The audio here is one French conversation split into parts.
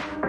Thank you.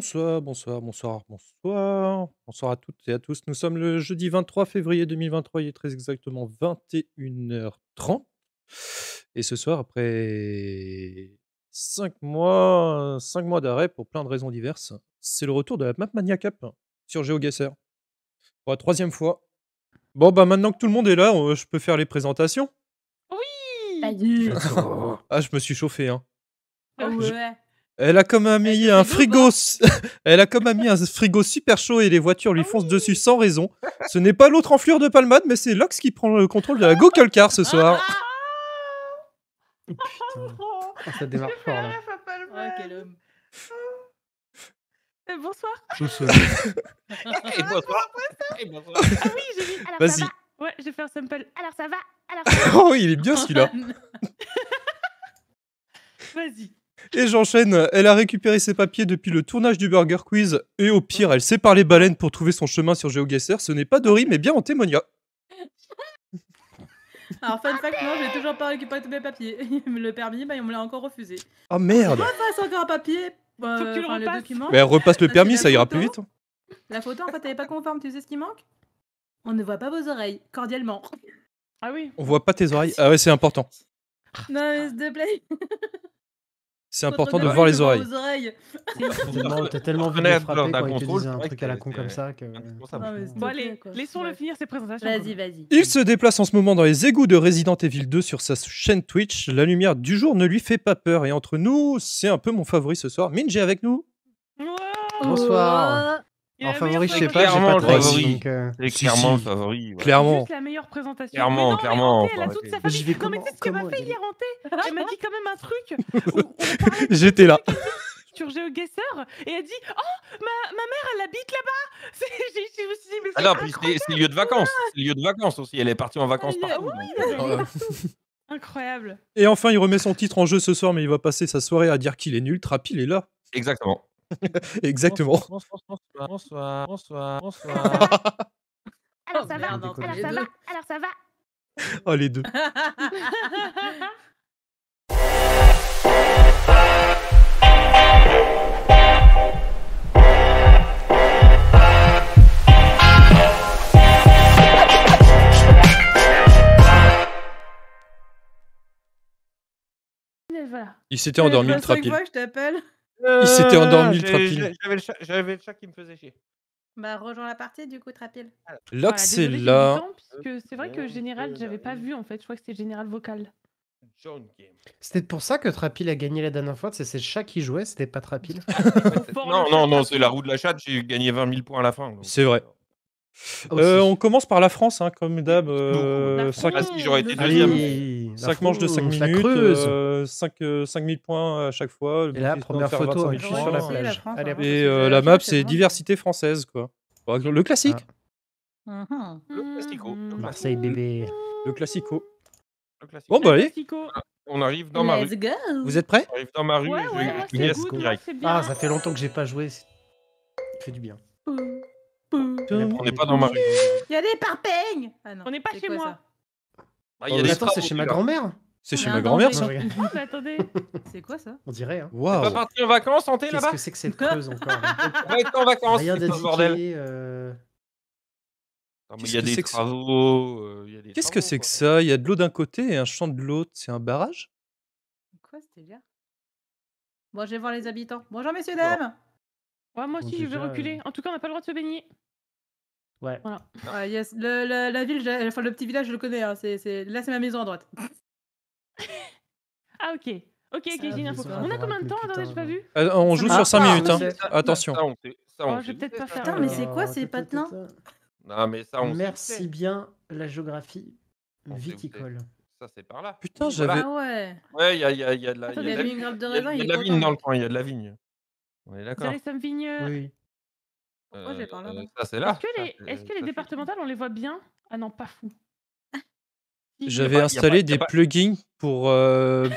Bonsoir, bonsoir, bonsoir, bonsoir. Bonsoir à toutes et à tous. Nous sommes le jeudi 23 février 2023, il est très exactement 21h30. Et ce soir, après 5 mois, 5 mois d'arrêt pour plein de raisons diverses, c'est le retour de la Mania Cup sur GeoGuessr. Pour la troisième fois. Bon, bah maintenant que tout le monde est là, euh, je peux faire les présentations. Oui Ah, je me suis chauffé, hein. Ah ouais. Elle a comme mis un frigo. Elle a comme mis un frigo super chaud et les voitures lui ah foncent dessus sans raison. Ce n'est pas l'autre enflure de Palmade, mais c'est Lox qui prend le contrôle de la Google Car ce soir. Ah, ah, oh, ça démarre fort là. Euh, bonsoir. Bonsoir. bonsoir. oui, j'ai Vas-y. Ouais, je vais faire sample. Alors ça va. Alors. Ça va. oh, il est bien celui-là. Vas-y. Et j'enchaîne, elle a récupéré ses papiers depuis le tournage du Burger Quiz, et au pire, elle sépare les baleine pour trouver son chemin sur GeoGuessr. Ce n'est pas Dory, mais bien en témoignage. Alors, fun fact, non, j'ai toujours pas récupéré tous mes papiers. le permis, bah, on me l'a encore refusé. Ah merde Repasse encore un papier, euh, Faut que tu le Mais elle repasse le permis, ça ira plus vite. Hein. La photo, en fait, elle est pas conforme, tu sais ce qui manque On ne voit pas vos oreilles, cordialement. Ah oui. On voit pas tes oreilles. Ah ouais, c'est important. Non, mais s'il te plaît. C'est important de voir les oreilles. oreilles. T'as tellement vu les frapper quand ils te hein. un truc à la con comme ça que... Bon allez, laissons-le finir ses présentations. Vas-y, vas-y. Il se déplace en ce moment dans les égouts de Resident Evil 2 sur sa chaîne Twitch. La lumière du jour ne lui fait pas peur. Et entre nous, c'est un peu mon favori ce soir. Minji avec nous Bonsoir en favori, je sais pas, j'ai pas très... favori. C'est euh, clairement favori. Clairement. C'est la meilleure présentation. Clairement, clairement. Elle a toute sa famille. Non, mais tu sais ce que m'a fait hier en Elle m'a dit quand même un truc. J'étais là sur GeoGuessr et elle dit Oh, ma, ma mère, elle habite là-bas Je me suis dit, mais Alors, ah c'est lieu de vacances. C'est lieu de vacances aussi. Elle est partie en vacances euh. partout. Incroyable. Et enfin, il remet son titre en jeu ce soir, mais il va passer sa soirée à dire qu'il est nul. Trapi, il est là. Exactement. Exactement. Bonsoir, bonsoir, bonsoir, Alors hein, ça va, alors ça va, alors ça va. Oh les deux. Voilà. Il s'était endormi ultra pile. je t'appelle. Il s'était euh, endormi, le Trapil. J'avais le, chat, qui me faisait chier. Bah, rejoins la partie du coup, Trapil. Lox c'est là. c'est vrai que Général, j'avais pas vu en fait. Je crois que c'était Général vocal. C'était pour ça que Trapil a gagné la dernière fois. C'est le chat qui jouait, c'était pas Trapil. non, non, non, c'est la roue de la chatte. J'ai gagné 20 000 points à la fin. C'est vrai. Euh, ah, euh, on commence par la France, hein, comme d'hab. Euh, 5 ah, ah, manches de 5 minutes, euh, 5, 5000 euh, points à chaque fois. Et la première photo, sur la, plage. Hein. et euh, la, map, c'est diversité française, quoi. Bah, le classique. Uh-huh. Le classico. Mm. Marseille bébé. Le classico. Le classico. Bon, bah allez. On arrive dans ma rue. Vous êtes prêts On arrive dans ma rue. Ouais, je... yes, good, ah, ça fait longtemps que j'ai pas joué. Ça fait du bien. Mm. On n'est pas dans ma rue. Il y a des parpaignes ah non, On n'est pas chez moi. Ah, il y a oh, des attends, c'est chez ma grand-mère. C'est ah chez ma grand-mère, ça. mais attendez. C'est quoi ça On dirait. Hein. Wow. T'es pas parti en vacances, santé là-bas Qu'est-ce que c'est que cette creuse encore On va être en vacances, Rien c'est pas euh. euh, Il y a des travaux. Qu'est-ce que c'est que ça Il y a de l'eau d'un côté et un champ de l'autre. C'est un barrage Quoi, c'était bien Bon, je vais voir les habitants. Bonjour, messieurs, dames. Ouais, moi aussi, je vais euh, reculer. En tout cas, on n'a pas le droit de se baigner. Ouais. Voilà. yes. le, la ville, enfin, le petit village, je le connais. Hein. C'est, c'est... Là, c'est ma maison à droite. ah, ok. Ok, ok, j'ai une info. On a combien de temps Attendez, j'ai pas vu. Euh, on joue sur 5 minutes. Hein. Attention. Ça, on fait... ça, on oh, je vais peut-être pas faire. Putain, mais c'est quoi ces patelins Non, mais ça, on Merci bien la géographie viticole. Ça, c'est par là. Putain, j'avais. Ah ouais. Ouais, il y a, y, a, y a de la. il y a de la vigne dans le coin, il y a de la vigne. On est d'accord. Oui. Euh, ça, c'est là. Est-ce que les, départementales, on les voit bien Ah non, pas fou. J'avais installé des plugins pour, euh,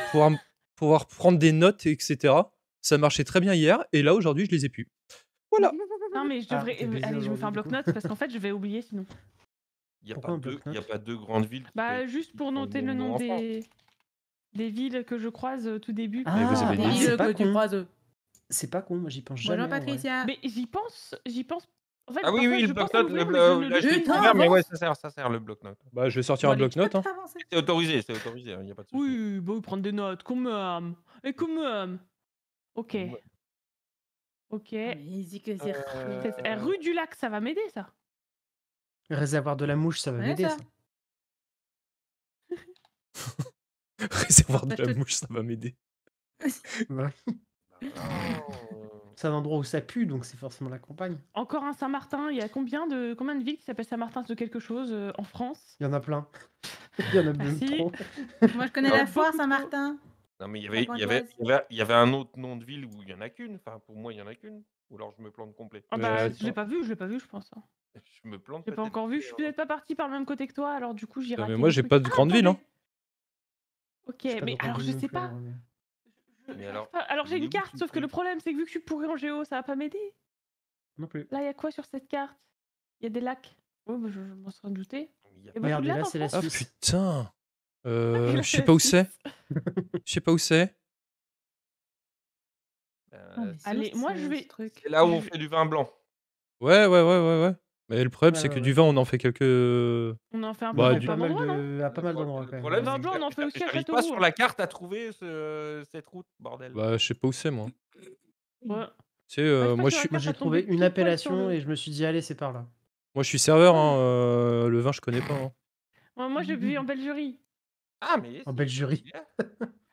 pouvoir prendre des notes, etc. Ça marchait très bien hier, et là aujourd'hui, je les ai plus. Voilà. Non, mais je ah, devrais. Allez, je me faire un bloc-notes parce qu'en fait, je vais oublier sinon. Il n'y a, pas deux, grandes villes. Bah, juste pour noter le nom des... des villes que je croise au euh, tout début. Ah, des villes que tu croises. C'est pas con, moi j'y pense jamais. Mais j'y pense, j'y pense. ah oui, oui, le bloc-notes, le bloc. Oh, mais ouais, ça sert, ça sert le bloc-notes. Bah, je vais sortir un bloc-notes. Hein. C'est autorisé, c'est autorisé, il hein, n'y a pas de souci. Oui, bah, prendre des notes, comme. Euh, et comme. Ok. Ok. Rue du Lac, ça va m'aider, ça. Réservoir de la mouche, ça va m'aider, ça. Réservoir de la mouche, ça va m'aider. C'est un endroit où ça pue, donc c'est forcément la campagne. Encore un Saint-Martin. Il y a combien de, combien de villes qui s'appellent Saint-Martin de quelque chose euh, en France Il y en a plein. Il y en a Moi, je connais la foire Saint-Martin. Non, mais il y, avait, il, y avait, y avait, un autre nom de ville où il n'y en a qu'une. Enfin, pour moi, il n'y en a qu'une. Ou alors je me plante complet. Ah bah, euh, je l'ai pas vu, je l'ai pas vu, je pense. Je me plante. Je pas encore vu. Je suis hein. peut-être pas parti par le même côté que toi, alors du coup, j'irai. mais moi, j'ai pas de ah, grande ville. Hein. Ok, mais alors je sais pas. Hein, alors, j'ai une carte, sauf que le problème, c'est que vu que je suis pourri en géo, ça va pas m'aider. Non plus. Là, il y a quoi sur cette carte Il y a des lacs. Oh, je, m'en serais douté. Eh bah, Regardez, là, c'est la oh, Ah putain euh, Je sais pas où c'est. Je euh, sais ah, pas où c'est. Allez, moi je vais. C'est là où on fait du vin blanc. Ouais, ouais, ouais, ouais, ouais. Mais le problème, c'est bah, que du vin, on en fait quelques. On en fait un bah, peu à pas mal d'endroits, non de- à pas mal d'endroits, quand même. problème, Vin blanc, on en fait aussi à pas sur la hein. carte à trouver cette route, bordel. Bah, je sais pas où c'est, moi. Ouais. Mmh. Tu sais, moi, je euh, suis, j'ai trouvé une appellation et je me suis dit, allez, c'est par là. moi, je suis serveur. hein, euh, le vin, je connais pas. Hein. moi, j'ai bu en Belgique. Ah, mais. En Belgérie.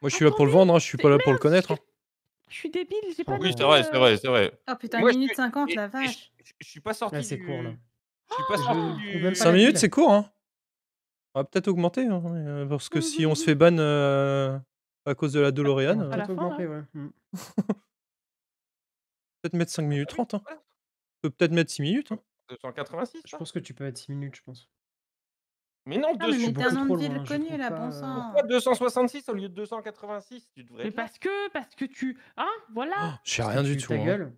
Moi, je suis là pour le vendre. hein, je suis pas là pour le connaître. Hein. Je suis débile, j'ai ah pas. Oui, c'est vrai, c'est vrai, c'est vrai. Ah oh putain, minute 50, la vache. Je suis pas sorti. c'est court là. 5 minutes, c'est court. Hein. On va peut-être augmenter. Hein, euh, parce que si on se fait ban euh, à cause de la ah, DeLorean. On va euh, peut-être augmenter, ouais. Mmh. peut-être mettre 5 minutes 30. Ah hein. On peut peut-être mettre 6 minutes. 286. Hein. Je pense que tu peux mettre 6 minutes, je pense. Mais non, ah, deux, mais bon 266 au lieu de 286 Tu Mais parce que, parce que tu, ah voilà. Oh, rien du tout. Moi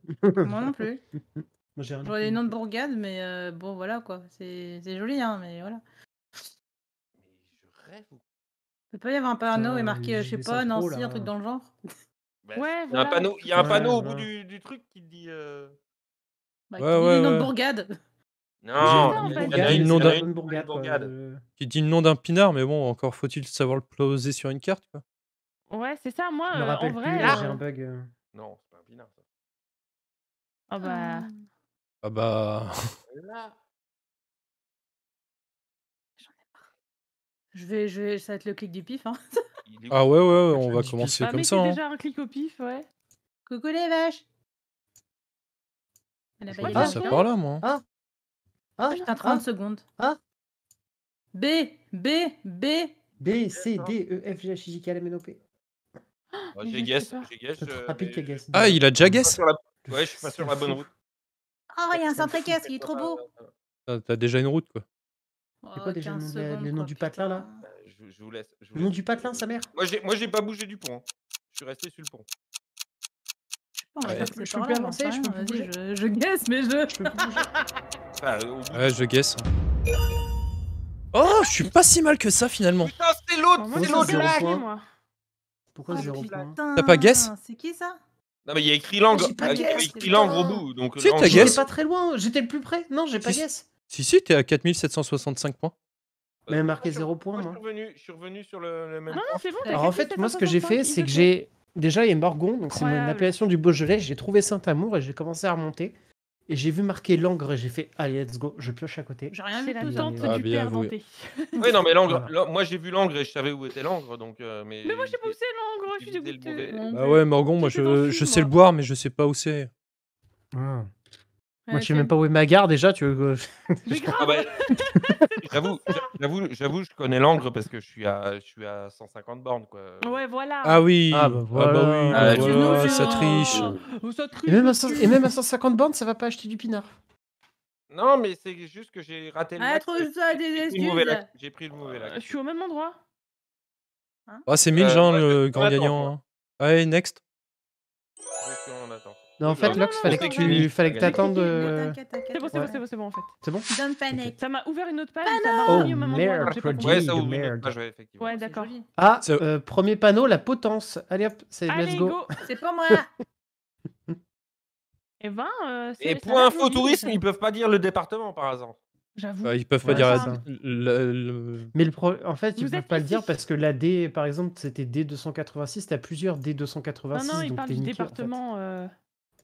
non plus. Moi, j'ai Genre les noms de bourgades, mais euh, bon, voilà quoi. C'est c'est joli, hein, mais voilà. Mais je rêve Il peut pas y avoir un panneau et marqué, euh, je sais pas, Nancy, un truc dans le genre. Bah, ouais, Il y a un panneau, il y a un panneau au bout du, du truc qui dit. euh, Bah, Ouais, noms de bourgade. bourgades. Non, il y a nom il bourgade. Qui dit le nom d'un pinard, mais bon, encore faut-il savoir le poser sur une carte, quoi. Ouais, c'est ça, moi, euh, en plus, vrai. j'ai un bug. Non, c'est pas un pinard. ça. Oh, bah, ah. Ah bah. Je vais, je vais, ça va le clic du pif. Hein. Ah ouais, ouais, on va commencer ah, comme ça. Hein. déjà un clic au pif, ouais. Coucou les vaches. Ah ça part là, moi. Hein. Ah. Ah, Putain, 30 ah. secondes. Ah. B, B, B. B, C, D, E, F, G, H, I, J, K, L, M, N, O, P. j'ai ah, guess, j'ai guess. Euh, ah, il a déjà guess Ouais, je suis pas sur la bonne route. Oh, il y a un centre-caisse, il est trop beau. T'as déjà une route, quoi. Bah c'est quoi déjà le nom, du patelin là bah, Je, je vous laisse. je vous Le nom du patelin, sa mère Moi, j'ai, moi, j'ai pas bougé du pont. Hein. Je suis resté sur le pont. Je peux- plus avancer, je peux hein, plus je, je guesse, mais je. Ouais, je guesse. Hein. Oh, je suis pas si mal que ça finalement. Putain, c'est l'autre, c'est l'autre. Oh, là. Pourquoi zéro point T'as pas guess C'est qui ça non, mais il y a écrit langue, au bout. Donc, si, euh, t'as pas très loin, j'étais le plus près. Non, j'ai pas si, guess. Si, si, es à 4765 points. Mais marqué 0 points. Moi, je suis revenu sur le, même. Ah, non, c'est bon. Alors, en fait, moi, ce que j'ai fait, c'est que j'ai. Déjà, il y a Morgon, donc c'est appellation du Beaujolais. J'ai trouvé Saint-Amour et j'ai commencé à remonter j'ai vu marquer l'angre et j'ai fait allez let's go, je pioche à côté. J'ai rien vu tout temps ah, Oui non mais l'angle, moi j'ai vu l'angre et je savais où était l'angre, donc euh, mais. Mais moi je sais pas où c'est l'angre je suis dégoûté. Bah ouais Morgon, moi je, je sais le boire mais je sais pas où c'est. Ah. Moi, je sais même pas où est ma gare déjà. Tu veux j'avoue, j'avoue, je connais l'angle parce que je suis à, je suis à 150 bornes, quoi. Ouais, voilà. Ah oui. Ah ça triche. Oh, oh, et, même à 150 bornes, ça va pas acheter du pinard. Non, mais c'est juste que j'ai raté le. Ah, J'ai pris le mauvais lac. Euh, je suis au même endroit. Hein ah, c'est 1000 euh, gens bah, le grand gagnant. Hein. Allez, next. Non, en fait, bah, Lox, fallait que tu fallait que t'attendes. Euh, c'est bon, c'est bon, c'est bon, c'est bon, en fait. C'est bon Don't panic. Ça m'a ouvert une autre page, ça m'a oh, Ouais, ça ouvre une d'accord. Ah, euh, premier panneau, la potence. Allez hop, c'est let's go. C'est pas moi. Eh ben, euh, Et 20, Et pour info tourisme, ils peuvent pas dire le département par exemple. J'avoue. Bah, ils peuvent pas dire. Le, Mais en fait, ils peuvent pas le dire parce que la D, par exemple, c'était D286. T'as plusieurs D286. Non, non, ils parlent du département.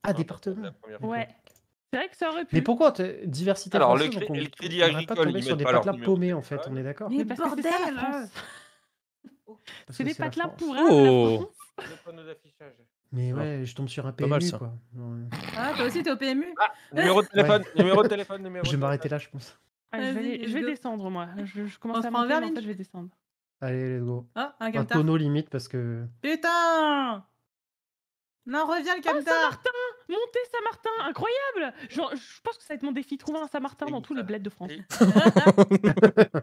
Ah, département. Ouais. C'est vrai que ça aurait pu. Mais pourquoi diversité Alors, le, on... le, crédit agricole, pas tomber sur des patelins paumées en fait, on est d'accord. Mais, bordel C'est des patelins pour oh. Mais ouais, je tombe sur un PMU, mal, ça. quoi. Ah, toi aussi, t'es au PMU ah, Numéro de téléphone, numéro de téléphone, numéro Je vais m'arrêter là, je pense. Ah, Allez, je, vais, descendre, moi. Je, commence à m'en en fait, je vais descendre. Allez, let's go. Ah, un, tonneau limite, parce que... Putain non, reviens le Captar oh, monter Saint-Martin, incroyable Genre, Je pense que ça va être mon défi, trouver un Saint-Martin dans tous les bleds de France.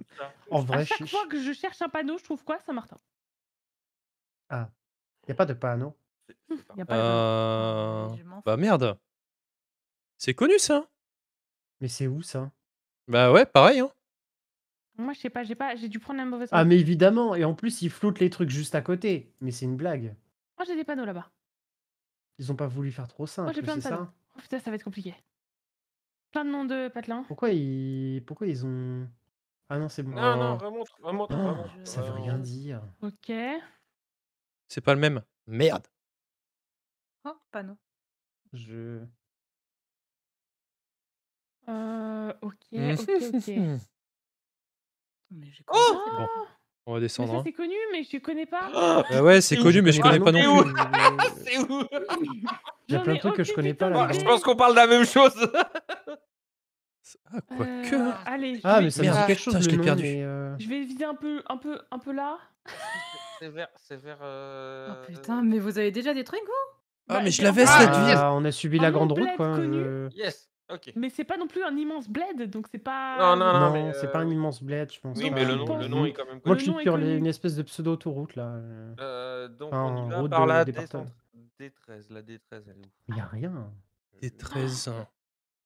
en vrai, à chaque fois que je cherche un panneau, je trouve quoi Saint-Martin. Ah, il n'y a pas de panneau. Hum, y a pas de... Euh... Bah merde. C'est connu ça. Mais c'est où ça Bah ouais, pareil. Hein. Moi je sais pas, j'ai pas, j'ai dû prendre la mauvaise. Ah mais évidemment, et en plus ils floutent les trucs juste à côté. Mais c'est une blague. Moi j'ai des panneaux là-bas. Ils ont pas voulu faire trop simple. c'est ça. Oh, putain, ça va être compliqué. Plein de noms de patelins. Pourquoi ils, pourquoi ils ont. Ah non, c'est bon. Non, non, remonte, oh. remonte. Ça veut rien oh. dire. Ok. C'est pas le même. Merde. Oh, panneau. Je. Euh, ok, mm. ok, ok. Mais j'ai oh, bon. Ah. On va descendre. Hein. c'est connu, mais je connais pas. Ah, bah ouais, c'est connu, mais je connais pas non plus. c'est où Il y a plein de trucs que je connais pas. Là. Je pense qu'on parle de la même chose. Euh, ah, quoi que allez, Ah, mais ça me ah, quelque chose, je l'ai perdu. Euh, je vais vider un peu, un peu, un peu là. c'est vers... C'est vers euh, oh, putain, mais vous avez déjà des trucs, vous Ah, bah, mais je l'avais, à cette ah, On a subi la grande route, quoi. Yes mais c'est pas non plus un immense bled, donc c'est pas. Non, non, non, c'est pas un euh, immense bled, je pense. Oui, mais le nom, le nom est quand même. Connu. Moi, je suis sur une espèce de pseudo-autoroute là. Euh, donc, on y va par la D13. La D13, elle est où Il y a rien. Euh, D13. Ah.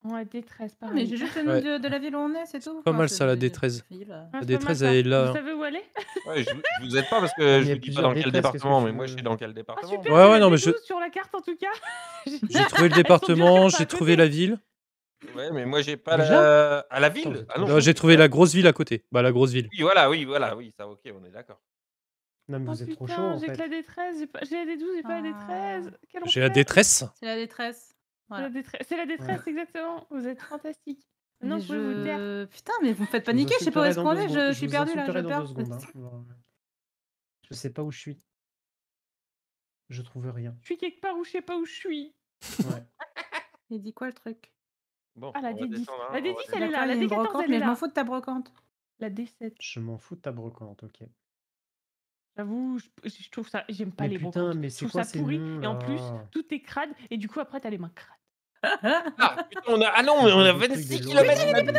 Ouais, D13, ah, pareil. Mais j'ai juste le nom de, la ville où on est, c'est tout. Pas mal ça, la D13. Ah, la D13, elle est là. Vous savez où elle est ouais, je, vous aide pas parce que je vous dis pas dans quel département, mais moi je suis dans quel département. ouais, ouais, non, mais je. Sur la carte en tout cas. J'ai trouvé le département, j'ai trouvé la ville. Ouais, mais moi j'ai pas la... à la ville. Ah j'ai trouvé la grosse ville à côté. Bah la grosse ville. Oui, voilà, oui, voilà, oui, ça OK, on est d'accord. Non, mais oh, vous êtes trop chaud. J'ai la détresse, j'ai pas... j'ai la D12, j'ai pas la détresse. Ah. J'ai la détresse. C'est la détresse. Voilà. C'est la détresse, exactement. Vous êtes fantastique. Non, Putain, mais vous me faites paniquer, je sais pas où je suis. je suis perdu là, je perds. Hein, je sais pas où je suis. Je trouve rien. Je suis quelque part où je sais pas où je suis. Il dit quoi le truc ah, la D10. Hein. elle est là. La D14, elle est mais je m'en fous de ta brocante. La D7. Je m'en fous de ta brocante, ok. J'avoue, je, trouve ça. J'aime pas les putain, brocantes. mais c'est quoi ça pourri. Et en plus, tout est crade. Et du coup, après, t'as les mains crades. Ah, ah non, mais on a 26 km de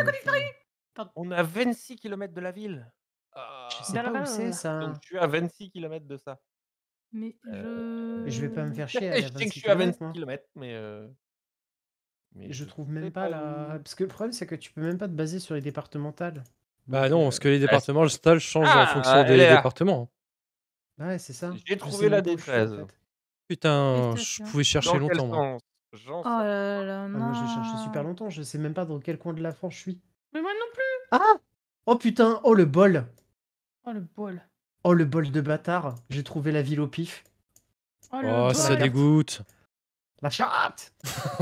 la On a 26 km de la ville. Je ah. sais pas où c'est oh ça. Donc tu es à 26 km de ça. Mais euh, je. Je vais pas me faire chier. à Je sais que je suis à km, 26 km, mais euh, mais je trouve même pas la. Parce que le problème, c'est que tu peux même pas te baser sur les départementales. Bah non, euh, parce que les départements, le style change en ah, fonction des départements. Hein. Ouais, c'est ça. J'ai trouvé la d Putain, je pouvais chercher longtemps. Oh là là, non. Ah, j'ai cherché super longtemps, je sais même pas dans quel coin de la France je suis. Mais moi non plus Ah Oh putain, oh le bol Oh le bol Oh le bol de bâtard J'ai trouvé la ville au pif. Oh, oh ça dégoûte La chatte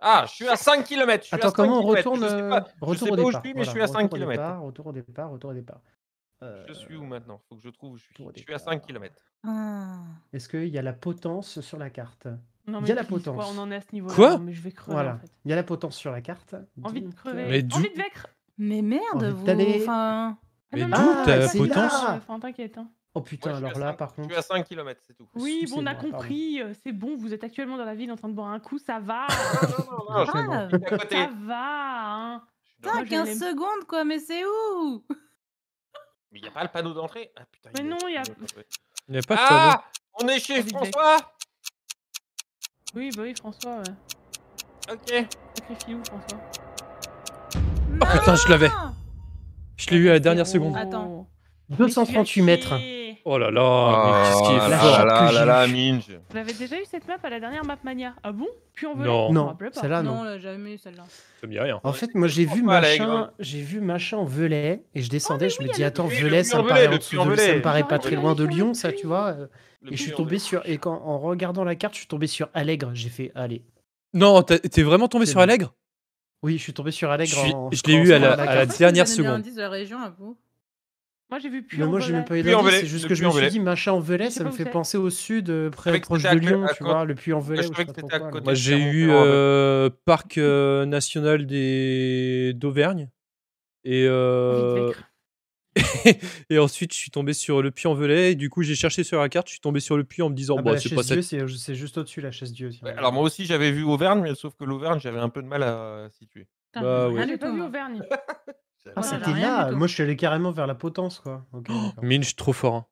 Ah, je suis à 5 km. Je suis Attends, à 5 comment on retourne Je sais euh, pas, je sais pas où je départ, suis, mais je suis à 5 km. au km. départ, Retour au départ, retour au départ. Euh, Je suis où maintenant Il Faut que je trouve où je suis. Je suis à 5 km. Ah. Est-ce qu'il y a la potence sur la carte Non, Il y a la potence. quoi, on en est à ce niveau-là. Quoi Non, mais je vais crever. Voilà, en fait. il y a la potence sur la carte. Envie de crever. Euh, mais d'où- Envie de vaincre. Mais merde, vous. Enfin. Mais ah non, d'où ta potence Enfin, t'inquiète. Hein. Oh putain, alors là, par contre. Oui, bon, on a compris. Euh, c'est bon, vous êtes actuellement dans la ville en train de boire un coup, ça va. non, non, non, Ça va, hein. Putain, 15 secondes, quoi, mais c'est où Mais il n'y a pas le panneau d'entrée. Ah putain. Mais non, il y a. pas Ah On est chez François Oui, bah oui, François, ouais. Ok. Sacrifie où, François Oh putain, je l'avais. Je l'ai eu à la dernière seconde. Attends. 238 mètres. Oh là là, ah qu'est-ce qui est fort là là mince déjà eu cette map à la dernière map Mania. Ah bon Puis on veut Non, non celle-là non. Non, jamais eu celle-là. Ça me dit rien. En fait, moi j'ai vu machin, j'ai vu machin Velay et je descendais, oh, je me dis attends, Velay ça me paraît ah, pas très loin de Lyon ça, tu vois. Euh, et je suis tombé sur et quand en regardant la carte, je suis tombé sur Allègre, j'ai fait allez. Non, t'es vraiment tombé sur Allègre Oui, je suis tombé sur Allègre. Je l'ai eu à la dernière seconde. de la région à vous. Moi, j'ai vu Puy. en moi, même pas eu c'est juste que je me suis dit, machin en Velay, ça me fait penser au sud, euh, près proche de Lyon, tu vois, le Puy en Velay. Moi, j'ai eu euh, Parc euh, national des d'Auvergne. Et, et ensuite, je suis tombé sur le puy en velay. Et du coup, j'ai cherché sur la carte. Je suis tombé sur le puy en me disant, ah, bon bah, c'est pas ça. C'est juste au-dessus, la chaise Dieu. alors, moi aussi, j'avais vu Auvergne, mais sauf que l'Auvergne, j'avais un peu de mal à situer. Bah, j'ai pas vu Auvergne. Ah, ah c'était là. Moi, je suis allé carrément vers la potence, quoi. Ok, oh, d'accord. trop fort. Hein.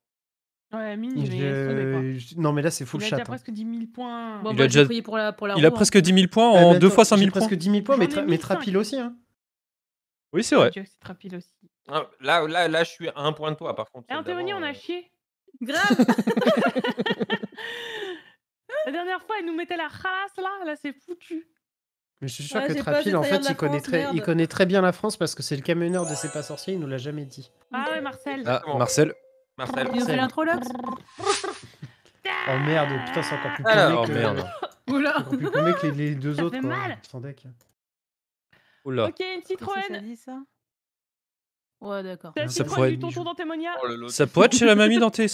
Ouais, mine, il est euh, Non, mais là, c'est full chat. Il a chat. Hein. presque 10 000 points. Il a bah, déjà- pour la, pour la Il a presque 10 000 points eh en ben, deux 2 fois 5 000 points. presque 10 000 points, mais, Trapil aussi. Hein. Oui, c'est vrai. c'est rapide aussi. Là, là, là, je suis à un point de toi, par contre. Anthony, on a euh, chié. Grave La dernière fois, elle nous mettait la race là, là c'est foutu. Mais Je suis sûr que Trapil, en fait, il connaît, très, bien la France parce que c'est le camionneur de C'est pas sorcier, il nous l'a jamais dit. Ah ouais, Marcel. Ah, Marcel. Marcel. Il nous Oh merde, putain, c'est encore plus ah, connu oh, que... merde. Oula. Encore plus que les, deux ça autres. Fait quoi. mal. Oula. Ok, une Citroën. Ça, dit ça ouais, d'accord. Ça, pourrait être... du tonton dans oh ça pourrait être chez la mamie dans hein. tes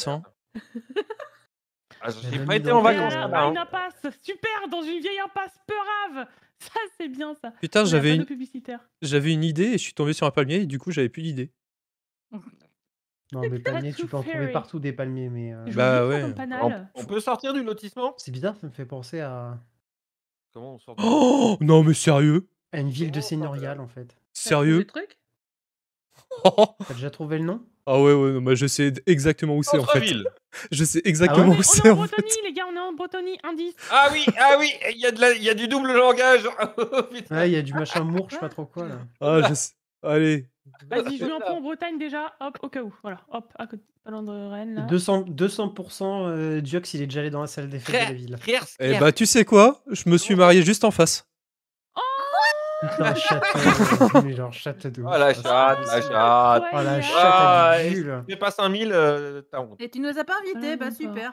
j'ai pas été en vacances là euh, Hein. impasse, super, dans une vieille impasse peurave. Ça, c'est bien ça. Putain, j'avais une... j'avais une idée et je suis tombé sur un palmier et du coup, j'avais plus d'idée. Non, mais palmiers tu peux en trouver partout des palmiers, mais. Euh, bah ouais. On, peut sortir du lotissement C'est bizarre, ça me fait penser à. Comment on sort Oh Non, mais sérieux À une ville de oh, seigneurial en fait. Sérieux T'as déjà trouvé le nom ah ouais, ouais, mais je sais exactement où c'est en fait. Je sais ah exactement où c'est en fait. les gars, on est en Bretonie, indice. Ah oui, ah oui, il y, a de la, y a du double langage. Oh, ouais, il y a du machin mour, je sais pas trop quoi là. Ah, je sais. Allez. Vas-y, je joue un peu en Bretagne déjà, hop, au cas où. Voilà, hop, à côté. de Rennes, là. 200, 200% euh, Diox, il est déjà allé dans la salle des fêtes de la ville. Eh bah, tu sais quoi Je me suis marié juste en face. Putain, chatte. mais genre chatte de. Oh la chatte, la ah, chatte. Oh la chatte à bidule. tu pas 5000, euh, t'as honte. Et tu nous as pas invités, ah, bah super.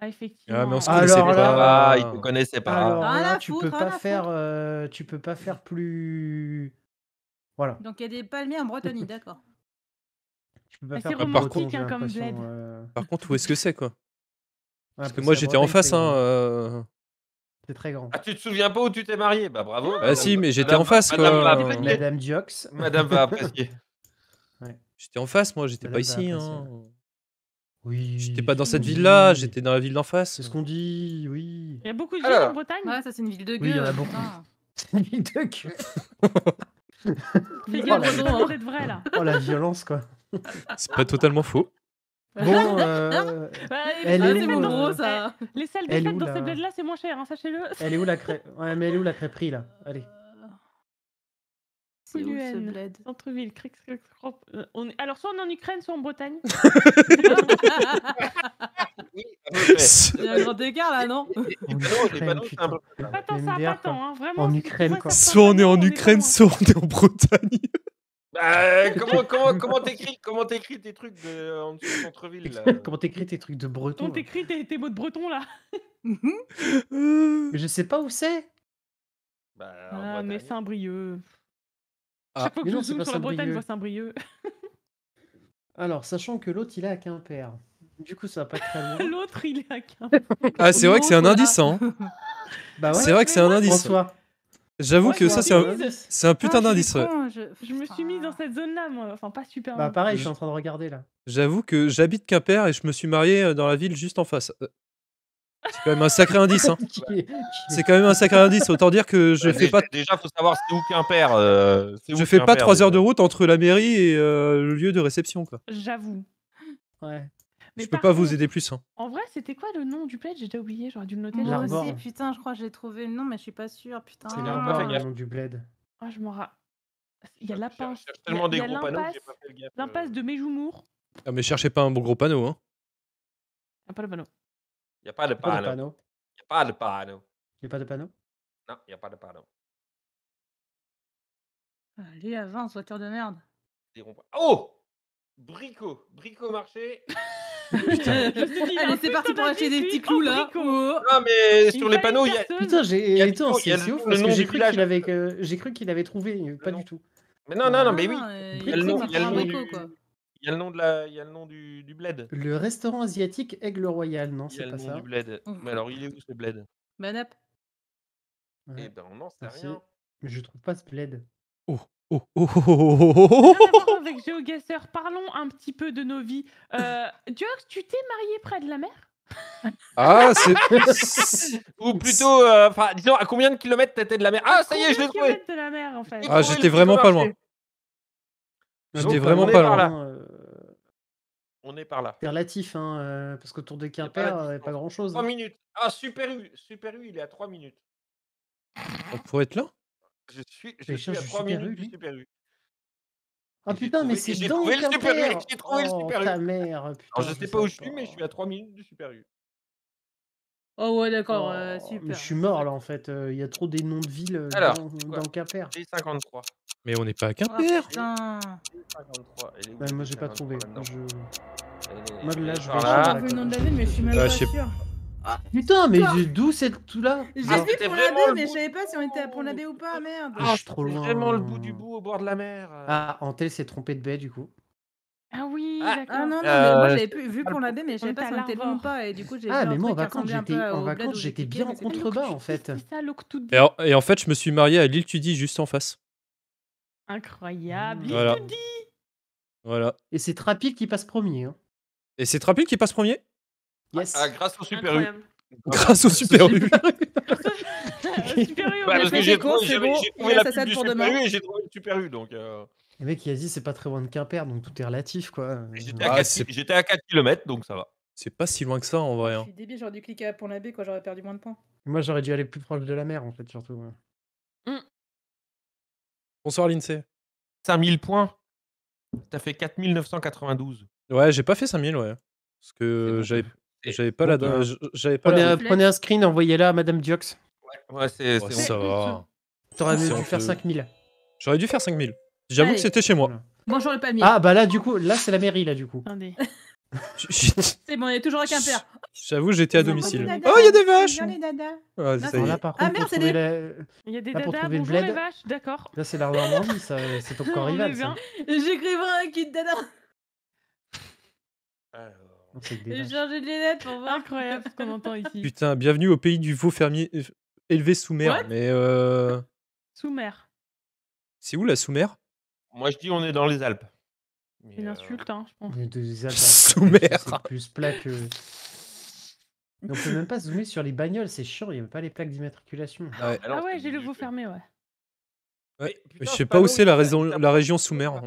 Ah, effectivement. Ah, mais on se connaissait alors, pas. Là, ah, ils te connaissaient pas. Alors, ah, là, tu foutre, peux pas faire, euh, tu peux pas faire plus. Voilà. Donc il y a des palmiers en Bretagne, d'accord. Tu peux pas ah, faire plus par contre, hein, comme bled. Euh... Par contre, où est-ce que c'est quoi Parce que moi j'étais en face, hein. C'est très grand. Ah, tu te souviens pas où tu t'es marié Bah bravo. Ah si, mais j'étais en face Madame, Madame Diox. Madame va apprécier. J'étais en face, moi, j'étais pas ici. Hein. Oui. J'étais pas dans cette ville-là, j'étais dans la ville d'en face. C'est ce qu'on dit, oui. Il y a beaucoup de villes en Bretagne. Ouais, ça c'est une ville de gueule. Oui, il y en a hein. beaucoup. Ah. C'est une ville de gueule. Fais on est vrai là. Oh la violence quoi. C'est pas totalement faux. Bon, euh... elle est, où, euh, ça. Les salles de fête dans ces bleds-là, c'est moins cher, hein, sachez-le. Elle est où la crêpe Ouais, mais elle est où la crêperie là Allez. C'est où ce bled Centre-ville, on est... Alors, soit on est en Ukraine, soit en Bretagne. Il y a un grand écart là, non Pas tant ça, pas tant, hein, vraiment. En Ukraine, quoi. Soit on est en Ukraine, soit on est en Bretagne. Euh, comment t'écris comment t'écris tes trucs de en dessous de centre-ville Comment t'écris tes trucs de breton Comment t'écris tes, mots de breton là je sais pas où c'est. Bah, Ah, mais Saint-Brieuc. Ah, que je sur la Bretagne, je vois Saint-Brieuc. Alors, sachant que l'autre, il est à Quimper. Du coup, ça va pas très bien. L'autre, il est à Quimper. Ah, c'est vrai que c'est un indice, hein. bah C'est vrai que c'est un indice. François. J'avoue que ça, c'est un, putain ah, d'indice. Je, me suis mis dans cette zone-là, moi. Enfin, pas super. Bah, pareil, je suis en train de regarder là. J'avoue que j'habite Quimper et je me suis marié euh, dans la ville juste en face. Euh, c'est quand même un sacré indice. Hein. c'est quand même un sacré indice. Autant dire que je fais pas. Déjà, faut savoir c'est où Quimper. Euh, je fais pas trois heures de route entre la mairie et le lieu de réception, quoi. J'avoue. Ouais je peux pas vous aider plus. Hein. En vrai, c'était quoi le nom du bled J'ai déjà oublié, j'aurais dû le noter. Moi aussi, putain, je crois que j'ai trouvé le nom, mais je suis pas sûre. Putain. C'est le nom du bled. Ah, je m'en rappelle. Ah, il y a tellement des l'impasse. L'impasse de mes Ah, mais cherchez pas un bon gros panneau. Hein. Il n'y a pas de panneau. Il n'y a pas de panneau. Il n'y a pas de panneau. Il n'y a pas de panneau Non, il n'y a pas de panneau. Allez, avance, voiture de merde. Oh Brico, Brico Marché. Allez, c'est parti pour acheter des petits clous là. Oh. Non, mais sur les panneaux, il y a. Putain, j'ai été en c'est ouf j'ai cru qu'il avait, j'ai cru qu'il avait trouvé, pas du tout. Mais non, non, non, mais ah, oui. Il y a le nom, il y a de la, il y a le nom du, du bled. Le restaurant asiatique Aigle Royal, non, c'est pas ça. Il y a le du bled. Mais alors, il est où ce bled Manap. Eh ben, on n'en sait ah, rien. je trouve pas ce bled. Oh. Oh, oh, oh, parlons un petit peu de nos vies. Euh, tu t'es marié près de la mer Ah, c'est. Ou plutôt, disons, à combien de kilomètres t'étais de la mer Ah, ça y est, je l'ai trouvé de la mer, en fait. Ah, j'étais vraiment pas loin. J'étais vraiment pas loin. On est par là. C'est relatif, hein, parce qu'autour de Quimper, il n'y a pas grand chose. 3 minutes. Ah, Super Super U, il est à 3 minutes. On pourrait être là je suis, je suis à 3 minutes du Super U. Ah putain, mais c'est dans le Super U. J'ai trouvé le oh, Super U. ta mère, putain. je sais pas où je suis, mais je suis hein. à 3 minutes du Super U. Oh ouais, d'accord, euh, oh, super. Je suis hein, mort là en fait. Euh, il y a trop des noms de villes euh, dans, Quimper. J'ai 53. Mais on n'est pas à ah, Quimper. putain. moi j'ai pas trouvé. Moi là je vais. Ah, le nom de la ville, mais je suis même ah, sûr. Putain, mais d'où c'est tout là J'ai ah. vu pour la mais je savais pas si on était pour l'abbé ou pas, merde. Ah, trop Vraiment le bout du bout au bord de la mer. Euh. Ah, Antel s'est trompé de baie du coup. Ah oui, ah, ah Non non, non, euh, moi j'avais vu pour l'abbé mais je savais pas si on était ou pas. Et du coup, j'ai ah, mais moi en vacances, j'étais bien en contrebas en fait. Et en fait, je me suis marié à l'île Tudy juste en face. Incroyable, l'île Tudy Voilà. Et c'est Trapil qui passe premier. Hein. Et c'est Trapil qui passe premier ah, grâce au Super U. Grâce au Super U. Super U, on a fait j'ai c'est J'ai trouvé le Super donc... Euh. mec, il a dit c'est pas très loin de Quimper, donc tout est relatif, quoi. J'étais à, 4 ah, km, donc ça va. C'est pas si loin que ça en vrai. Hein. Je j'aurais dû cliquer pour la l'Abbé, j'aurais perdu moins de points. Moi, j'aurais dû aller plus proche de la mer, en fait, surtout. Mm. Bonsoir, l'INSEE. 5000 points T'as fait 4992. Ouais, j'ai pas fait 5000, ouais. Parce que j'avais j'avais pas la. J'avais pas prenez, prenez, un screen, envoyez-la à Madame Diox. Ouais, ouais c'est. Ouais, ça va. T'aurais dû, dû faire 5000. J'aurais dû faire 5000. J'avoue que c'était chez moi. Bonjour j'aurais pas mis. Ah, bah là, du coup, là, c'est la mairie, là, du coup. Attendez. c'est bon, on est toujours à Quimper. J'avoue, j'étais à domicile. Oh, il y a des vaches ah, non, là, par ah, contre, ah, merde, des... Il y a des dadas. pour dada, trouver des vaches, d'accord. Là, c'est la ça, c'est encore rival. J'écrirai un kit dada. Alors... J'ai changé de lunettes pour voir. Incroyable ce qu'on entend ici. Putain, bienvenue au pays du veau fermier élevé sous mer. mais euh... Sous mer. C'est où la sous mer Moi je dis on est dans les Alpes. C'est une insulte, hein, je pense. On est des Alpes. sous mer. plus plat que. on peut même pas zoomer sur les bagnoles, c'est chiant, il n'y a pas les plaques d'immatriculation. Ah ouais, j'ai le veau fermé, ouais. Ouais, je sais pas où c'est la, région sous mer.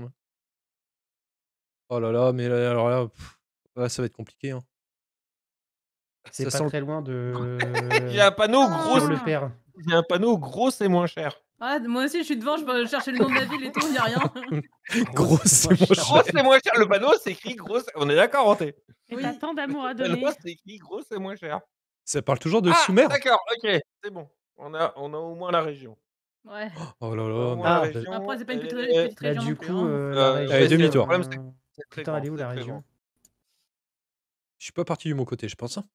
Oh là là, mais alors là. Ouais, ça va être compliqué. Hein. C'est pas très loin de. Ah, il y a un panneau gros. et un panneau gros, et moins cher. Ah, moi aussi, je suis devant, je vais chercher le nom de la ville et tout, il n'y a rien. gros, et moins, cher. moins cher. Le panneau, c'est écrit gros. On est d'accord, on Et oui. t'as tant d'amour à donner. c'est écrit gros, et moins cher. Ça parle toujours de ah, D'accord, ok, c'est bon. On a, on a au moins la région. Ouais. Oh là là. après, c'est pas une petite, région. Bah, du coup, hein. euh, bah, demi-tour. Le problème, c'est. Putain, elle est où la région je suis pas parti du mon côté, je pense. Hein.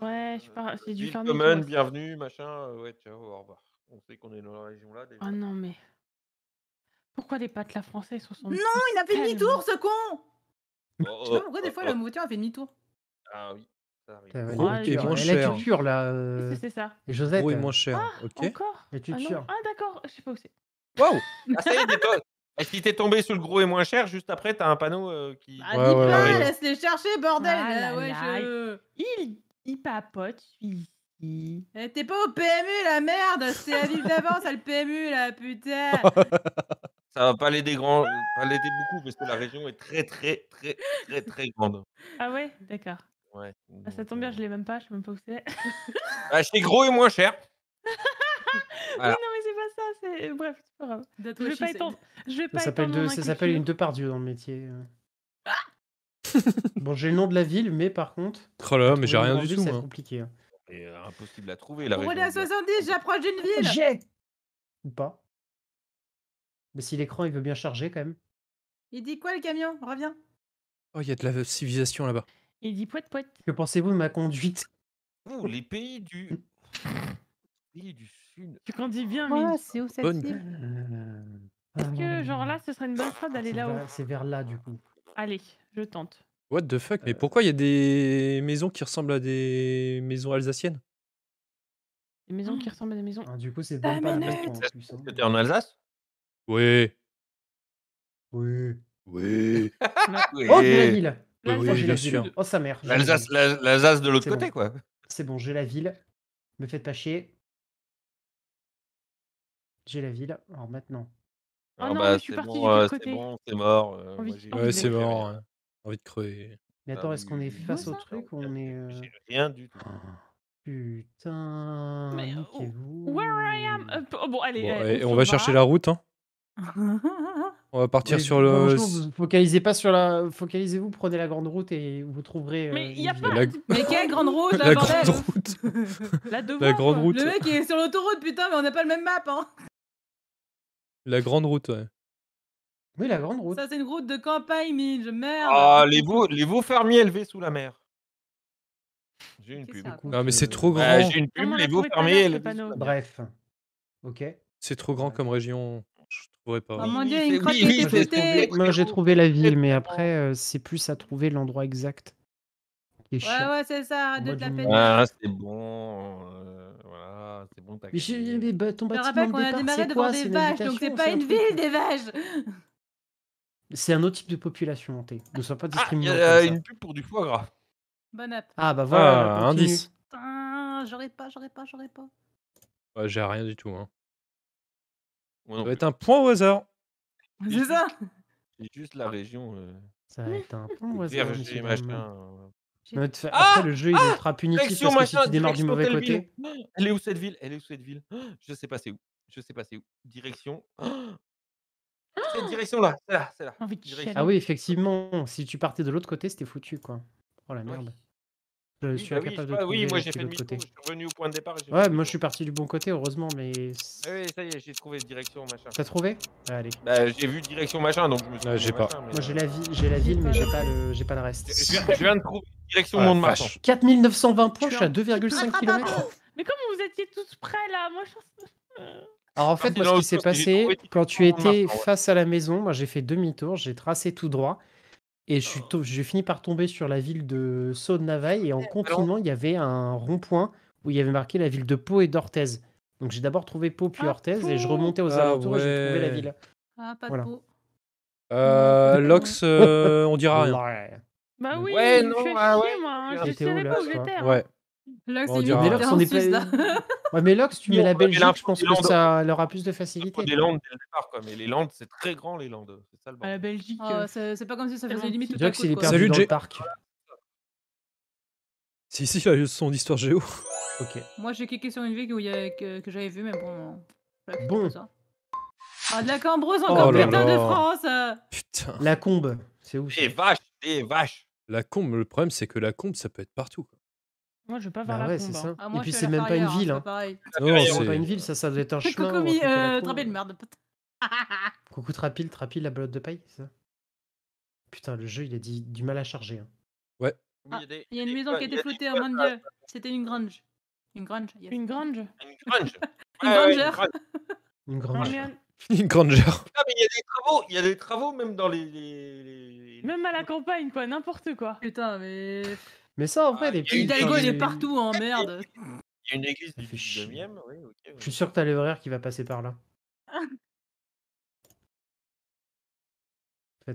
Ouais, je C'est du fermier. Common, bienvenue, machin. Ouais, tiens, au revoir. Bah, on sait qu'on est dans la région là. Oh déjà. Oh non, mais. Pourquoi les pâtes la française sont Non, il a fait demi-tour, ce con Oh, Je oh, pourquoi des oh, fois la moteur a fait demi-tour. Ah oui, ça arrive. ouais, moins cher. Euh, c'est ça. Et Josette. est moins cher, ah, ok. Encore Ah, non. ah d'accord, je sais pas où c'est. Waouh Ah, ça y est, et si t'es tombé sur le gros et moins cher, juste après, t'as un panneau euh, qui. Ah, dis pas, laisse les chercher, bordel! Ah, ah ouais, je- Il, il papote, celui-ci. Eh, ici T'es pas au PMU, la merde! C'est la ville d'avance, le PMU, la putain! Ça va pas l'aider grand, euh, pas beaucoup parce que la région est très très très très très grande. Ah ouais, d'accord. Ouais. Ah, ça tombe bien, euh, je l'ai même pas, je sais même pas où c'est. Ah, chez gros et moins cher. Voilà ça, Bref, c'est pas grave. Je vais pas ça s'appelle, une deux par une dans le métier. Euh. Ah bon, j'ai le nom de la ville, mais par contre. Oh là, mais j'ai rien du tout. C'est compliqué. C'est hein. euh, impossible à trouver. La est à 70, j'approche d'une ville. J'ai. Ou pas. Mais si l'écran il veut bien charger quand même. Il dit quoi le camion Reviens. Oh, il y a de la civilisation là-bas. Il dit poète poète. Que pensez-vous de ma conduite Vous, les pays du. du Tu grandis bien, mais c'est où cette bonne... est que, genre là, ce serait une bonne fois d'aller là-haut C'est vers là, du coup. Allez, je tente. What the fuck Mais euh. pourquoi il y a des maisons qui ressemblent à des maisons alsaciennes Des maisons qui ah. ressemblent à des maisons. Ah, du coup, c'est ah, pas hein. C'était en Alsace Oui. Oui. Oui. Oh, de la ville oui, oh, j'ai bien sûr. Oh, sa mère. L'Alsace de l'autre côté, quoi. C'est bon, j'ai la ville. Me faites pas chier. J'ai la ville. Alors maintenant. Ah bah, c'est bon, euh, c'est bon, c'est mort. Euh, ouais, c'est mort. J'ai Envie de crever. Mais ah, attends, est-ce qu'on est face au truc ou on est. J'ai rien hein. euh du tout. Ah, putain. Mais, où oh, Where I am. Oh, bon, allez. on va chercher la route. Hein. On va partir sur le. Focalisez pas sur la. Focalisez-vous, prenez la grande route et vous trouverez. Mais il n'y a pas. Mais quelle grande route là, La grande hein. route. La grande route. Le mec est sur l'autoroute, putain, mais on n'a pas le même map, hein la grande route, ouais. Oui, la grande route. Ça, c'est une route de campagne, je Merde. Ah, les veaux, les fermiers élevés sous la mer. J'ai une pub. Non, mais c'est trop bah, grand. J'ai une pub, les veaux fermiers élevés. Bref. Ok. C'est trop grand comme région. Je trouverais pas. Oh mon dieu, une crotte qui Moi, j'ai trouvé la ville, mais après, euh, c'est plus à trouver l'endroit exact. Ouais, ouais, c'est ça. deux de la peine. Ah, c'est bon. Euh, ah, c'est bon, t'as. Mais, mais bah, ton bâtiment. Je donc c'est pas une ville des vaches C'est un autre type de population hantée. Ne sois pas discriminé. Ah, y a euh, une pub pour du foie gras. Bon app. Ah, bah voilà. Ah, bah, indice. j'aurais pas, j'aurais pas, j'aurais pas. j'ai rien du tout. Hein. Ouais, ça va être un point au hasard. C'est ça C'est juste la ah. région. Euh. Ça va être un point au hasard. Ah après, le jeu il fera ah fera punitif parce que si tu démarres du mauvais côté. Elle est où cette ville Elle est où cette ville Je sais pas c'est où. Je sais pas c'est où. Direction. Cette direction là, c'est là, c'est là. Ah oui, effectivement, si tu partais de l'autre côté, c'était foutu quoi. Oh la merde. Je oui, suis bah de. Oui, moi euh, j'ai fait côté. Je suis revenu au point de départ. ouais, moi je suis parti du bon côté, heureusement, mais. Ah oui, ça y est, j'ai trouvé direction machin. T'as trouvé Allez. Bah, j'ai vu direction machin, donc je me suis. j'ai pas. moi j'ai la, euh, j'ai la ville, mais j'ai pas le, pas reste. Je viens, de trouver direction ah, monde machin. 4920 points, je suis à 2,5 km. Mais comment vous étiez tous prêts là Moi je. Euh, Alors en fait, moi, ce qui s'est passé, quand tu étais face à la maison, moi j'ai fait demi-tour, j'ai tracé tout droit. Et je suis j'ai fini par tomber sur la ville de Sceaux Navaille. Et en continuant, il y avait un rond-point où il y avait marqué la ville de Pau et d'Orthez. Donc j'ai d'abord trouvé Pau puis ah, Orthez et je remontais aux ah, alentours et j'ai trouvé la ville. Ah, pas de Pau. Euh, Lox, euh, on dira rien. Bah oui, ouais, non, je suis ah, ouais. moi. Hein. Je savais pas où j'étais. Hein. Ouais. Lox, on Lox, est Suisse, ouais, mais Lox, tu mets la Belgique, je pense que ça leur a plus de facilité. Des Landes dès départ, quoi. Mais les Landes, c'est très grand, les Landes. C'est ça le ah, La Belgique, ah, euh, c'est pas comme si ça faisait limite. Lox, il est perdu Salut, dans le parc. Si, si, euh, son histoire géo. ok. Moi, j'ai cliqué sur une où a, que, que j'avais vue, mais bon. Euh, bon. Ah, de la Cambreuse oh encore, oh putain de France Putain. La Combe, c'est où Des eh, vaches, des eh, vaches. La Combe, le problème, c'est que la Combe, ça peut être partout. Quoi. Moi, je veux pas voir bah la ouais, hein. ah, Et puis c'est même pas une ville. hein. hein. Ah c'est pas une ville, ça, ça être un chemin. Euh, euh, coucou, merde. Coucou Trapil, Trapil, la belote de paille, c'est ça Putain, le jeu, il a dit du mal à charger. Hein. Ouais. Il y a une maison qui a été flottée, en oh de dieu. C'était une grange. Une grange, Une grange Une grange. Une grange. une grange. Une mais il y a des travaux, il y a des travaux même dans les- Même à la campagne, quoi, n'importe quoi. Putain, mais. Mais ça, en vrai, ah, les petits. Hidalgo, il est partout, en hein, merde. Il y a une église du deuxième, oui, ok. Je suis sûr que t'as l'évrier qui va passer par là.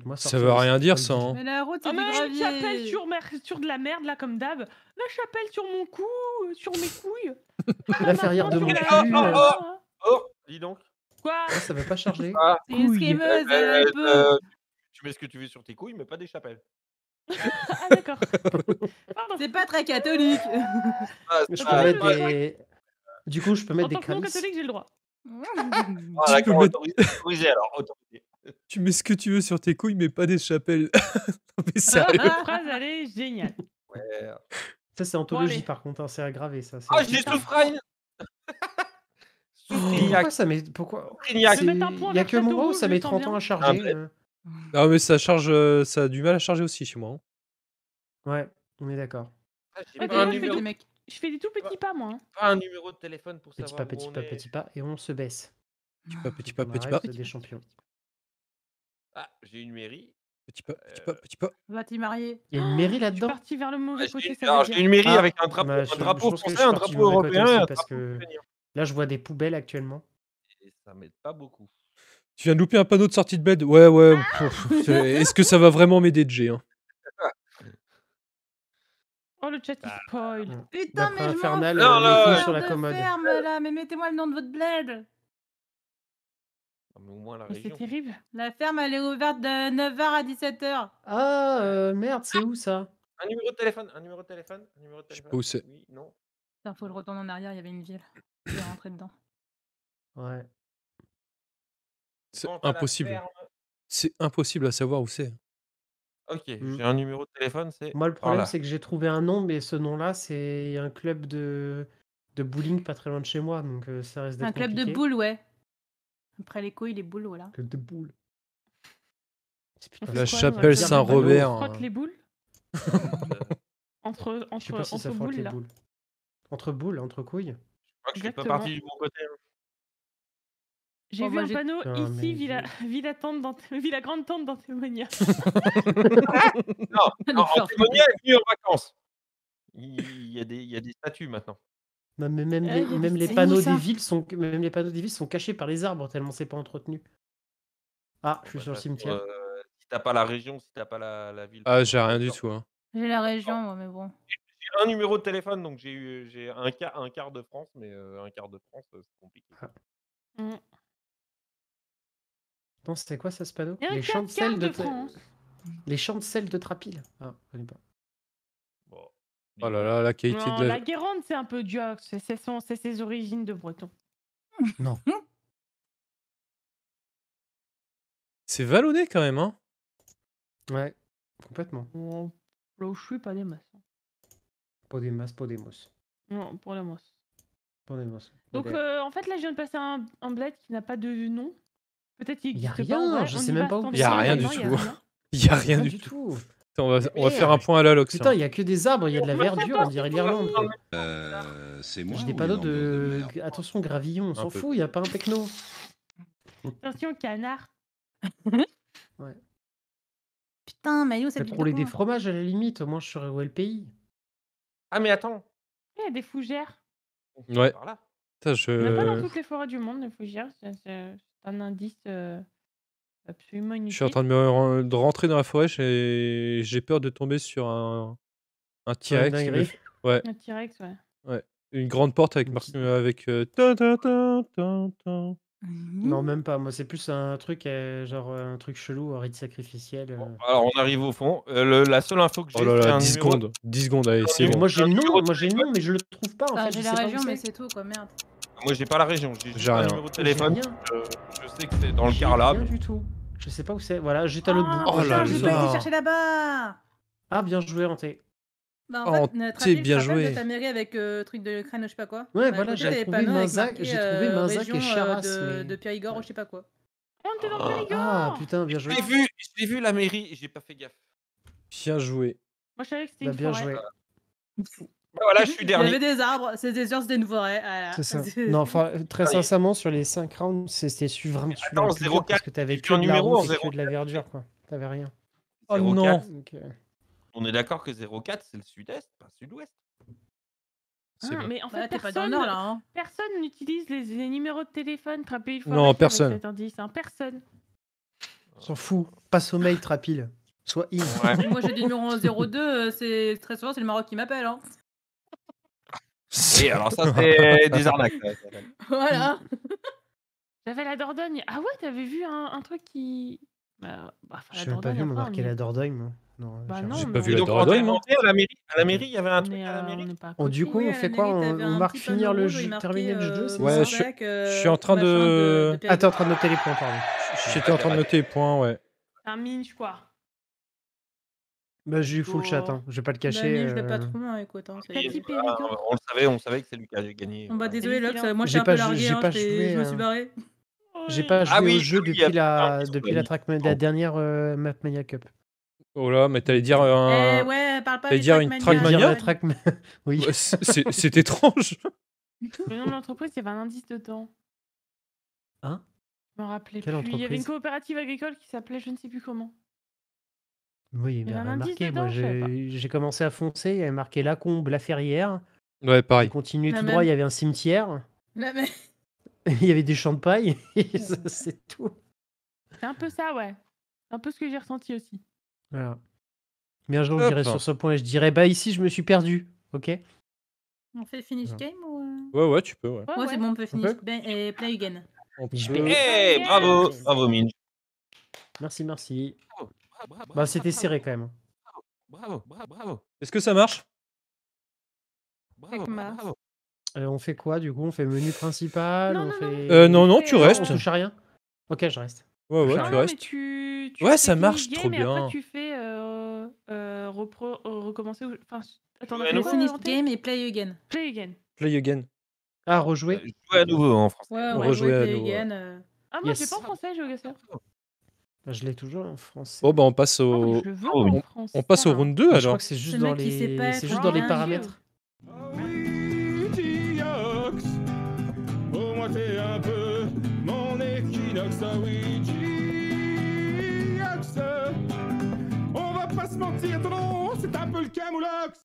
moi ça. Ça veut rien dire, ça. Hein. Mais la route, ah, mais ma chapelle sur, de la merde, là, comme d'hab. La chapelle sur mon cou, euh, sur mes couilles. Ah, la ferrière de mon cul. Euh. Oh, hein. oh, oh, dis donc. Quoi Ça Ça veut pas charger. c'est une scrimeuse, euh, Tu mets ce que tu veux sur tes couilles, mais pas des chapelles. ah d'accord. C'est pas très catholique. Ah, je peux mettre des... Du coup, je peux mettre en tant que non catholique, j'ai le droit. Ah, peux mettre- autorisé, Tu mets ce que tu veux sur tes couilles, mais pas des chapelles. non, mais Ah, sérieux. phrase, elle est géniale. Ouais. Ça, c'est anthologie par contre. hein, c'est aggravé, ça. Ah, j'ai Soufragne oh, pourquoi ça met... Il n'y a que Château moi où ça met 30 ans à ah, charger. Hein. Ah, mais ça charge, euh, ça a du mal à charger aussi chez moi. Hein. Ouais, on est d'accord. Ah, ah, je fais des Je fais des tout petits pas, moi. Hein. pas un numéro de téléphone pour Petit pas, petit pas, petit pas, et on se baisse. Petit pas, petit pas, petit pas, petit des champions. Ah, j'ai une mairie. pas, petit pas, euh, petit pas. Va t'y marier. Il y a une mairie là-dedans. parti vers le mauvais ah, côté, j'ai- une mairie avec un drapeau, bah, un drapeau français, un drapeau européen, parce que- Là, je vois des poubelles actuellement. Et ça m'aide pas beaucoup. Tu viens de louper un panneau de sortie de bed Ouais, ouais. Est-ce que ça va vraiment m'aider, G hein Oh, le chat, il bah, spoil. Putain, mais non, euh, la Ferme, là, mais mettez-moi le nom de votre bled. Ah, c'est terrible. La ferme, elle est ouverte de 9h à 17h. Ah, euh, merde, c'est où ça Un numéro de téléphone, un numéro de téléphone, un numéro de téléphone. Je sais pas où c'est. non. faut le retourner en arrière, il y avait une ville. Il est rentrer dedans. Ouais. C'est impossible. C'est impossible à savoir où c'est. Ok, mmh. j'ai un numéro de téléphone, c'est. Moi, le problème, c'est que j'ai trouvé un nom, mais ce nom-là, c'est un club de... de bowling pas très loin de chez moi, donc ça reste Un club de boules, ouais. Après les couilles, les boules, voilà. Club de boules. La chapelle Saint-Robert. Hein. les boules Entre, entre, boules, Entre boules, entre couilles. Je crois que je suis pas parti du bon côté. Hein. J'ai vu un panneau ici, Villa, Villa, Grande Tente dans Témonia. non, est venue en vacances. Il y, a des, il y a des statues maintenant. Non, mais même, euh, les, panneaux des villes sont, même les panneaux des villes sont cachés par les arbres tellement c'est pas entretenu. Ah, je suis sur le cimetière. Euh, si t'as pas la région, si t'as pas la, ville. Ah, j'ai rien du tout. Hein. J'ai la région, moi, mais bon. J'ai un numéro de téléphone, donc j'ai eu j'ai un, quart, un quart de France, mais euh, un quart de France, c'est compliqué. Ah. Mm. Non, c'était quoi ça, ce panneau Les champs de, de Les champs de Trapil. Ah, je pas. Oh là là, la qualité de la... la Guérande, c'est un peu duoc. C'est ses origines de breton. Non. Hein c'est vallonné quand même, hein Ouais, complètement. Là où je suis pas des masses. Pas des masses, pas des mousses. Non, pour des mousses. Pour les Donc, euh, en fait, là, je viens de passer un, un bled qui n'a pas de nom. Peut-être qu'il y a rien, je sais même pas où. Il y a rien du tout. Il y a rien du tout. On va, faire euh, un point à l'alloc. Putain, hein. il y a que des arbres, il y a de la verdure, on dirait l'Irlande. Euh, c'est moi. J'ai des panneaux de... Attention, gravillon, on s'en fout, il n'y a pas un techno. Attention, canard. Putain, maillot, c'est Pour les des hein fromages, à la limite, au moins je serais où est le pays. Ah, mais attends. Eh, il y a des fougères. Ouais. je... Il pas dans toutes les forêts du monde, les fougères. C'est un indice absolument inutile. Je suis en train de, rentrer dans la forêt et j'ai peur de tomber sur un, T-Rex. Ouais, Un T-Rex, ouais. ouais. Une grande porte avec. avec Non, même pas. Moi, c'est plus un truc, genre un truc chelou, un rite sacrificiel. alors, on arrive au fond. Euh, la seule info que oh j'ai. 10 secondes. 10 secondes, c'est Moi, j'ai le nom, mais je le trouve pas. Bah, j'ai la région, mais c'est tout, quoi, merde. Moi j'ai pas la région, j'ai rien. le numéro de téléphone. Euh, je sais que c'est dans le car là. Rien mais... du tout. Je sais pas où c'est. Voilà, j'étais à l'autre ah, bout. Oh là là. Je vais aller chercher là-bas. Ah bien joué Hanté. Bah en fait, notre ami, bien joué. ta mairie avec euh, truc de crâne je sais pas quoi. Ouais, bah, voilà, j'ai trouvé Minzac, j'ai euh, trouvé Mazak et euh, Charas de, Pierre de ou je sais pas quoi. On était dans Périgord. Ah putain, bien joué. J'ai vu, j'ai vu la mairie, j'ai pas fait gaffe. Bien joué. Moi je savais que c'était bah, une bien joué voilà, je suis dernier. Il y avait des arbres, c'est des urses, des nouveaux raies. C'est ça. non, enfin, très ah sincèrement, sur les 5 rounds, c'était suivant vraiment Attends, 04, parce que t'avais que, numéro, de, la que de la verdure, quoi. Tu T'avais rien. Oh non okay. Euh, On est d'accord que 04, c'est le sud-est, pas sud-ouest. Ah, mais en bah, fait, bah, personne, pas dans le nord, là, hein. personne n'utilise les, numéros de téléphone trapille. Non, personne. Hein, personne. On s'en fout. Pas sommeil, trapille. Soit il. Ouais. Moi, j'ai des numéros 02. C'est très souvent, c'est le Maroc qui m'appelle. Hein. Si, alors ça, c'est des arnaques. Voilà. Mm. J'avais la Dordogne. Ah ouais, t'avais vu un, truc qui. Bah, bah, je n'ai pas vu marquer la Dordogne, bah Non, j'ai pas vu la Dordogne. À la mairie, à la mairie, il y avait un truc. À euh, oh, du coup, on euh, fait quoi On, marque finir le jeu, terminer le jeu. Euh, ouais, je, suis en train de. Ah, t'es en train de e. noter les points, pardon. J'étais en train de noter les points, ouais. Un minch quoi. Bah, j'ai eu full chat, euh, hein. je vais pas le cacher. je pas écoute. on le savait, on savait que c'est lui qui avait gagné. bah, euh, désolé, Lux, moi J'ai pas peu hein, joué, je me suis hein. barré. J'ai pas ah joué au jeu depuis la, depuis la, track la oh. dernière euh, Mapmania Cup. Oh là, mais t'allais dire un. Eh ouais, parle pas T'allais dire une Trackmania oui. c'est- étrange. Le nom de l'entreprise, il y avait un indice dedans. Hein Je me rappelais plus. Il y avait une coopérative agricole qui s'appelait je ne sais plus comment. Oui, Il on avait marqué. Moi, j'ai commencé à foncer. Il y avait marqué la combe, La Ferrière. Ouais, pareil. tout droit. Il y avait un cimetière. Il y avait des champs de paille. C'est tout. C'est un peu ça, ouais. un peu ce que j'ai ressenti aussi. Voilà. Mais un jour, je dirais sur ce point et je dirais Bah, ici, je me suis perdu. Ok On fait finish game ou. Euh ouais, ouais, tu peux, ouais. Ouais, c'est bon, on peut finish et play again. Hey, eh, bravo, bravo Minge. Merci, merci. Bah, c'était serré quand même. Bravo, bravo, bravo. Est-ce que ça marche bravo, euh, On fait quoi du coup On fait menu principal Non, on non, fait... euh, non, non, tu euh, restes. On touche à rien. Ok, je reste. Ouais, ouais, tu restes. ouais, ça marche trop mais bien. Après, tu fais euh, euh repro euh, recommencer. Enfin, attends, ouais, on game et play again. Play again. Play again. Ah, rejouer. jouer à nouveau en français. Ouais, on rejouer à nouveau. ah, moi, yes. j'ai pas en français, j'ai au ah, je l'ai toujours en français. Oh, bah, on passe au. Oh, oh, on, passe au round 2 alors. Je crois que c'est juste, dans les... c'est juste dans les paramètres. On va pas se mentir, c'est un peu le camoulox.